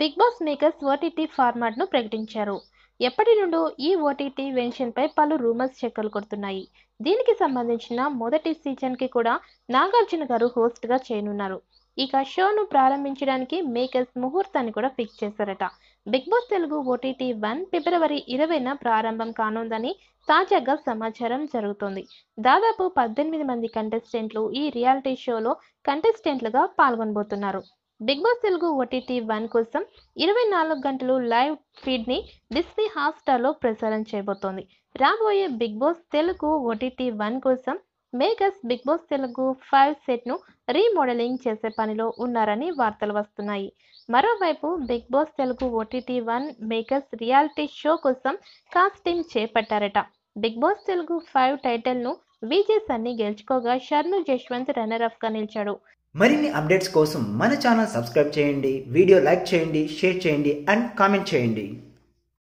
big Boss makers OTT ఫార్మాట్ను ప్రకటించారు ఎప్పటి నుండో ఈ ఓటీటీ వెన్షన్పై పలు రూమర్స్ చెక్కలు కొడుతున్నాయి దీనికి సంబంధించిన మొదటి సీజన్కి కూడా నాగార్జున గారు హోస్ట్గా చేయనున్నారు ఇక షోను ప్రారంభించడానికి మేకర్స్ ముహూర్తాన్ని కూడా ఫిక్స్ చేశారట Bigg Boss Telugu OTT one ఫిబ్రవరి ఇరవైన ప్రారంభం కానుందని తాజాగా సమాచారం జరుగుతోంది దాదాపు పద్దెనిమిది మంది కంటెస్టెంట్లు ఈ రియాలిటీ షోలో కంటెస్టెంట్లుగా పాల్గొనబోతున్నారు Bigg Boss Telugu OTT one కోసం ఇరవై నాలుగు గంటలు లైవ్ ఫీడ్ని డిస్నీ హాట్స్టార్లో ప్రసారం చేయబోతోంది రాబోయే Bigg Boss Telugu OTT one కోసం makers Bigg Boss Telugu five సెట్ను రీమోడలింగ్ చేసే పనిలో ఉన్నారని వార్తలు వస్తున్నాయి మరోవైపు Bigg Boss Telugu OTT one makers reality show కోసం కాస్టింగ్ చేపట్టారట Bigg Boss Telugu five title ను విజే సన్ని గెలుచుకోగా షర్ను జశ్వంత్ గా నిలిచాడు మరిన్ని అప్డేట్స్ కోసం మన ఛానల్ సబ్స్క్రైబ్ చేయండి వీడియో లైక్ చేయండి షేర్ చేయండి అండ్ కామెంట్ చేయండి